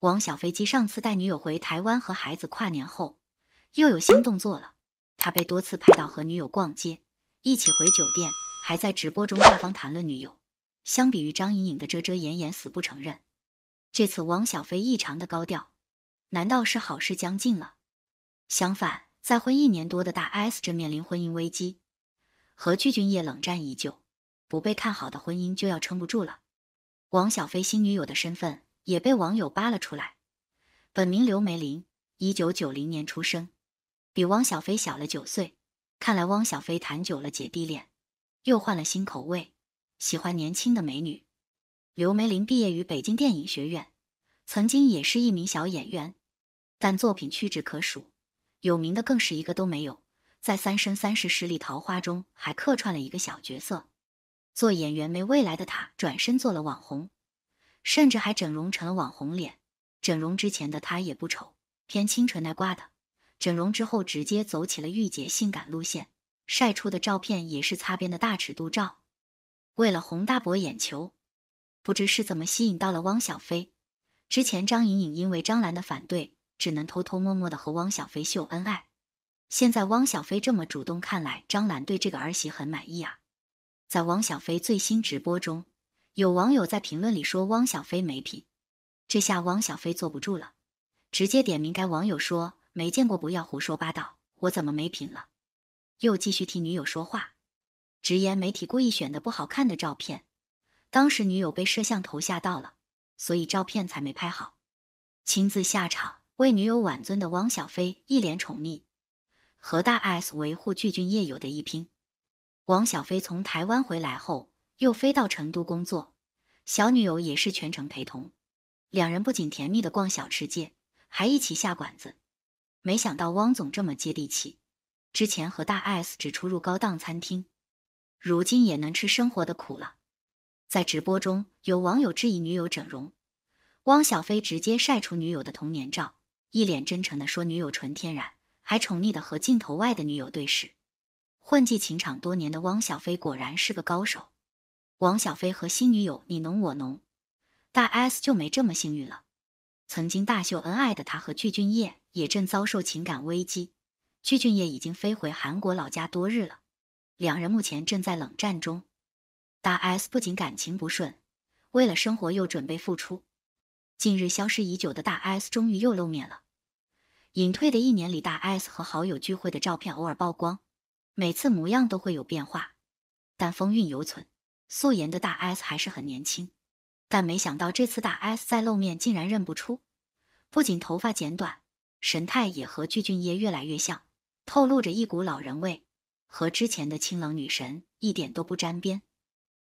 王小飞机上次带女友回台湾和孩子跨年后，又有新动作了。他被多次拍到和女友逛街，一起回酒店，还在直播中大方谈论女友。相比于张颖颖的遮遮掩掩、死不承认，这次王小飞异常的高调。难道是好事将近了？相反，再婚一年多的大 S 正面临婚姻危机，和具俊晔冷战已久，不被看好的婚姻就要撑不住了。王小飞新女友的身份也被网友扒了出来，本名刘梅林，一九九零年出生，比汪小菲小了九岁。看来汪小菲谈久了姐弟恋，又换了新口味，喜欢年轻的美女。刘梅林毕业于北京电影学院，曾经也是一名小演员，但作品屈指可数，有名的更是一个都没有。在《三生三世十里桃花》中还客串了一个小角色。做演员没未来的他，转身做了网红，甚至还整容成了网红脸。整容之前的他也不丑，偏清纯耐挂的。整容之后直接走起了御姐性感路线，晒出的照片也是擦边的大尺度照。为了红大伯眼球，不知是怎么吸引到了汪小菲。之前张颖颖因为张兰的反对，只能偷偷摸摸的和汪小菲秀恩爱。现在汪小菲这么主动，看来张兰对这个儿媳很满意啊。在汪小菲最新直播中，有网友在评论里说汪小菲没品，这下汪小菲坐不住了，直接点名该网友说没见过不要胡说八道，我怎么没品了？又继续替女友说话，直言媒体故意选的不好看的照片，当时女友被摄像头吓到了，所以照片才没拍好。亲自下场为女友挽尊的汪小菲一脸宠溺，和大 S 维护具俊晔有的一拼。汪小菲从台湾回来后，又飞到成都工作，小女友也是全程陪同。两人不仅甜蜜的逛小吃街，还一起下馆子。没想到汪总这么接地气，之前和大 S 只出入高档餐厅，如今也能吃生活的苦了。在直播中，有网友质疑女友整容，汪小菲直接晒出女友的童年照，一脸真诚的说女友纯天然，还宠溺的和镜头外的女友对视。混迹情场多年的汪小菲果然是个高手，汪小菲和新女友你侬我侬，大 S 就没这么幸运了。曾经大秀恩爱的他和具俊晔也正遭受情感危机，具俊晔已经飞回韩国老家多日了，两人目前正在冷战中。大 S 不仅感情不顺，为了生活又准备复出。近日消失已久的大 S 终于又露面了，隐退的一年里，大 S 和好友聚会的照片偶尔曝光。每次模样都会有变化，但风韵犹存。素颜的大 S 还是很年轻，但没想到这次大 S 再露面竟然认不出。不仅头发剪短，神态也和具俊晔越来越像，透露着一股老人味，和之前的清冷女神一点都不沾边。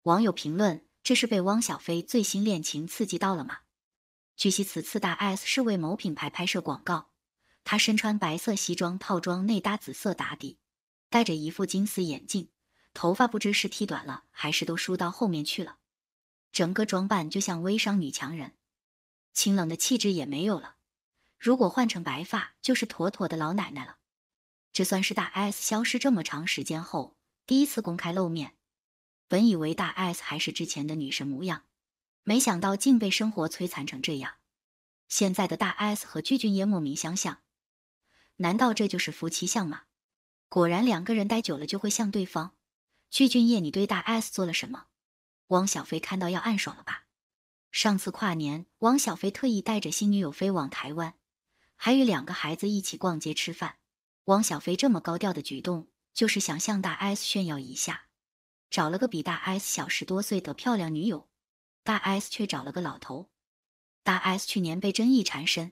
网友评论：“这是被汪小菲最新恋情刺激到了吗？”据悉，此次大 S 是为某品牌拍摄广告，她身穿白色西装套装，内搭紫色打底。戴着一副金丝眼镜，头发不知是剃短了还是都梳到后面去了，整个装扮就像微商女强人，清冷的气质也没有了。如果换成白发，就是妥妥的老奶奶了。这算是大 S 消失这么长时间后第一次公开露面。本以为大 S 还是之前的女神模样，没想到竟被生活摧残成这样。现在的大 S 和鞠婧祎莫名相像，难道这就是夫妻相吗？果然，两个人待久了就会像对方。鞠俊业，你对大 S 做了什么？汪小菲看到要暗爽了吧？上次跨年，汪小菲特意带着新女友飞往台湾，还与两个孩子一起逛街吃饭。汪小菲这么高调的举动，就是想向大 S 炫耀一下。找了个比大 S 小十多岁的漂亮女友，大 S 却找了个老头。大 S 去年被争议缠身，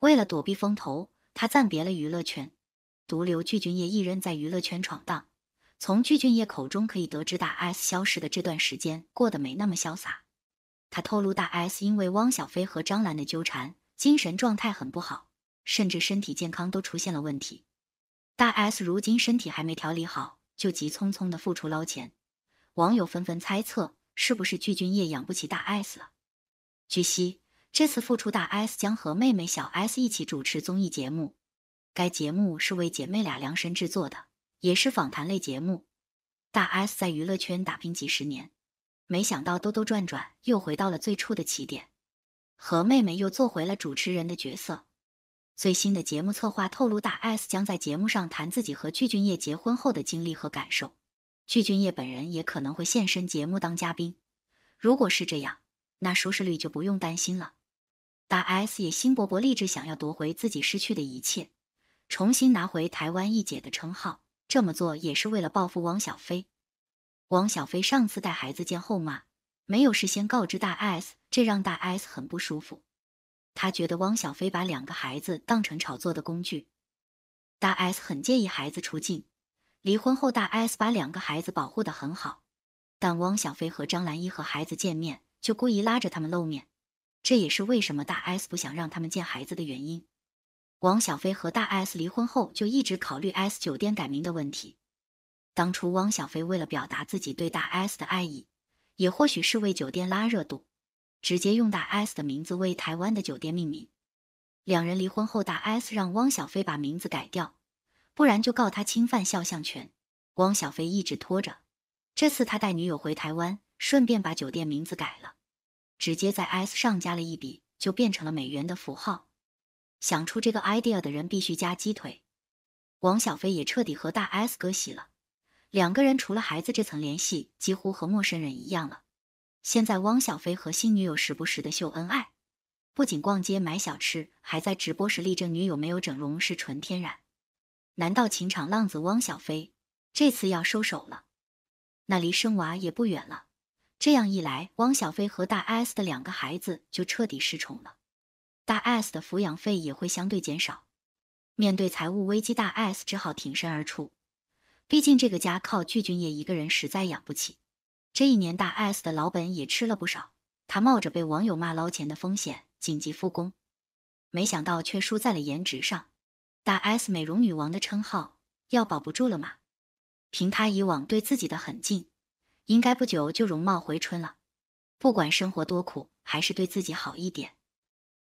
为了躲避风头，他暂别了娱乐圈。独留具俊晔一人在娱乐圈闯荡。从具俊晔口中可以得知，大 S 消失的这段时间过得没那么潇洒。他透露，大 S 因为汪小菲和张兰的纠缠，精神状态很不好，甚至身体健康都出现了问题。大 S 如今身体还没调理好，就急匆匆的复出捞钱。网友纷纷猜测，是不是具俊晔养不起大 S 了？据悉，这次复出，大 S 将和妹妹小 S 一起主持综艺节目。该节目是为姐妹俩量身制作的，也是访谈类节目。大 S 在娱乐圈打拼几十年，没想到兜兜转转又回到了最初的起点，和妹妹又做回了主持人的角色。最新的节目策划透露，大 S 将在节目上谈自己和具俊晔结婚后的经历和感受，具俊晔本人也可能会现身节目当嘉宾。如果是这样，那舒适率就不用担心了。大 S 也心勃勃，立志想要夺回自己失去的一切。重新拿回台湾一姐的称号，这么做也是为了报复汪小菲。汪小菲上次带孩子见后妈，没有事先告知大 S，这让大 S 很不舒服。他觉得汪小菲把两个孩子当成炒作的工具。大 S 很介意孩子出镜。离婚后，大 S 把两个孩子保护的很好，但汪小菲和张兰一和孩子见面，就故意拉着他们露面。这也是为什么大 S 不想让他们见孩子的原因。汪小菲和大 S 离婚后，就一直考虑 S 酒店改名的问题。当初汪小菲为了表达自己对大 S 的爱意，也或许是为酒店拉热度，直接用大 S 的名字为台湾的酒店命名。两人离婚后，大 S 让汪小菲把名字改掉，不然就告他侵犯肖像权。汪小菲一直拖着，这次他带女友回台湾，顺便把酒店名字改了，直接在 S 上加了一笔，就变成了美元的符号。想出这个 idea 的人必须加鸡腿。王小飞也彻底和大 S 哥席了，两个人除了孩子这层联系，几乎和陌生人一样了。现在，汪小菲和新女友时不时的秀恩爱，不仅逛街买小吃，还在直播时力证女友没有整容是纯天然。难道情场浪子汪小菲这次要收手了？那离生娃也不远了。这样一来，汪小菲和大 S 的两个孩子就彻底失宠了。大 S 的抚养费也会相对减少。面对财务危机，大 S 只好挺身而出。毕竟这个家靠具俊晔一个人实在养不起。这一年，大 S 的老本也吃了不少。他冒着被网友骂捞钱的风险，紧急复工。没想到却输在了颜值上。大 S 美容女王的称号要保不住了吗？凭她以往对自己的狠劲，应该不久就容貌回春了。不管生活多苦，还是对自己好一点。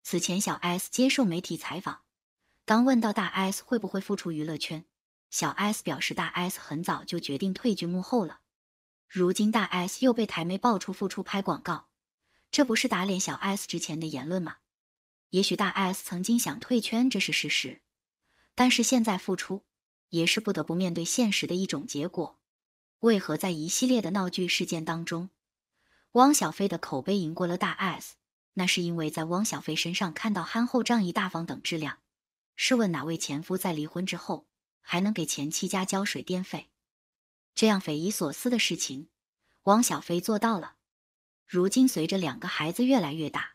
此前，小 S 接受媒体采访，当问到大 S 会不会复出娱乐圈，小 S 表示大 S 很早就决定退居幕后了。如今大 S 又被台媒爆出复出拍广告，这不是打脸小 S 之前的言论吗？也许大 S 曾经想退圈，这是事实，但是现在复出也是不得不面对现实的一种结果。为何在一系列的闹剧事件当中，汪小菲的口碑赢过了大 S？那是因为在汪小菲身上看到憨厚、仗义、大方等质量。试问哪位前夫在离婚之后还能给前妻家交水电费？这样匪夷所思的事情，汪小菲做到了。如今随着两个孩子越来越大，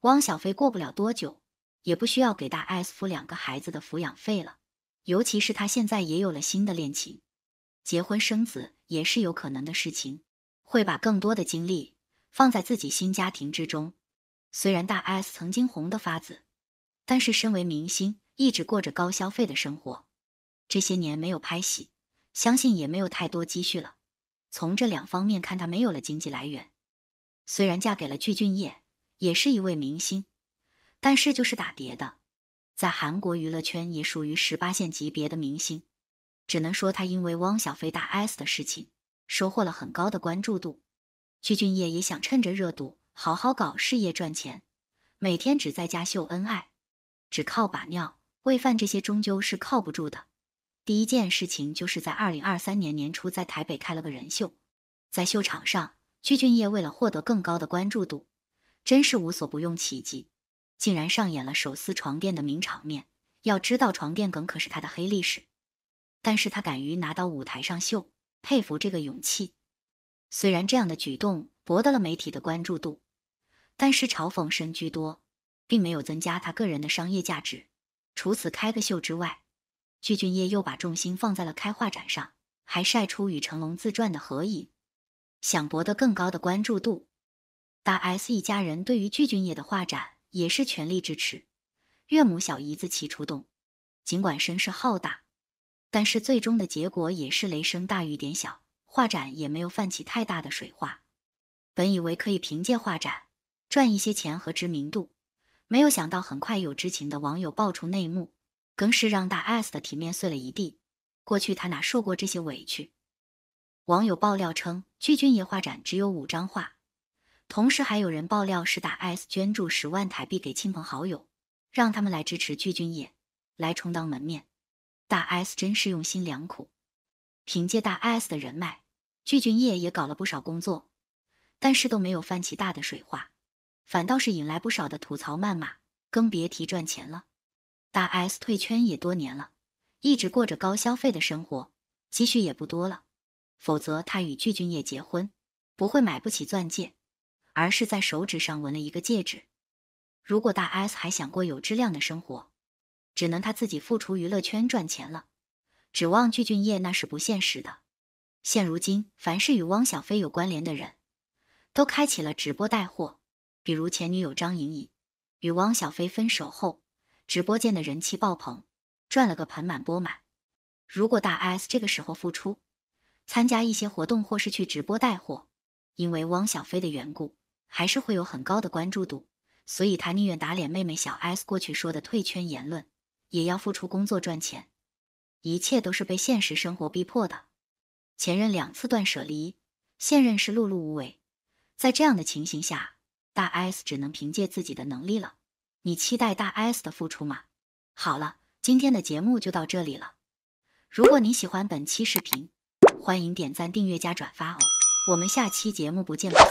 汪小菲过不了多久也不需要给大 S 付两个孩子的抚养费了。尤其是他现在也有了新的恋情，结婚生子也是有可能的事情，会把更多的精力放在自己新家庭之中。虽然大 S 曾经红得发紫，但是身为明星，一直过着高消费的生活，这些年没有拍戏，相信也没有太多积蓄了。从这两方面看，她没有了经济来源。虽然嫁给了具俊晔，也是一位明星，但是就是打碟的，在韩国娱乐圈也属于十八线级别的明星。只能说她因为汪小菲大 S 的事情，收获了很高的关注度。具俊晔也想趁着热度。好好搞事业赚钱，每天只在家秀恩爱，只靠把尿喂饭，这些终究是靠不住的。第一件事情就是在二零二三年年初，在台北开了个人秀。在秀场上，鞠俊业为了获得更高的关注度，真是无所不用其极，竟然上演了手撕床垫的名场面。要知道，床垫梗可是他的黑历史，但是他敢于拿到舞台上秀，佩服这个勇气。虽然这样的举动博得了媒体的关注度。但是嘲讽声居多，并没有增加他个人的商业价值。除此开个秀之外，具俊晔又把重心放在了开画展上，还晒出与成龙自传的合影，想博得更高的关注度。大 S 一家人对于具俊晔的画展也是全力支持，岳母、小姨子齐出动。尽管声势浩大，但是最终的结果也是雷声大雨点小，画展也没有泛起太大的水花。本以为可以凭借画展。赚一些钱和知名度，没有想到很快有知情的网友爆出内幕，更是让大 S 的体面碎了一地。过去他哪受过这些委屈？网友爆料称，巨俊业画展只有五张画，同时还有人爆料是大 S 捐助十万台币给亲朋好友，让他们来支持巨俊业，来充当门面。大 S 真是用心良苦。凭借大 S 的人脉，巨俊业也搞了不少工作，但是都没有泛起大的水花。反倒是引来不少的吐槽谩骂，更别提赚钱了。大 S 退圈也多年了，一直过着高消费的生活，积蓄也不多了。否则她与具俊晔结婚，不会买不起钻戒，而是在手指上纹了一个戒指。如果大 S 还想过有质量的生活，只能他自己复出娱乐圈赚钱了，指望具俊晔那是不现实的。现如今，凡是与汪小菲有关联的人，都开启了直播带货。比如前女友张颖颖与汪小菲分手后，直播间的人气爆棚，赚了个盆满钵满。如果大 S 这个时候复出，参加一些活动或是去直播带货，因为汪小菲的缘故，还是会有很高的关注度。所以他宁愿打脸妹妹小 S 过去说的退圈言论，也要付出工作赚钱。一切都是被现实生活逼迫的。前任两次断舍离，现任是碌碌无为，在这样的情形下。大 S 只能凭借自己的能力了，你期待大 S 的付出吗？好了，今天的节目就到这里了。如果你喜欢本期视频，欢迎点赞、订阅加转发哦。我们下期节目不见不散。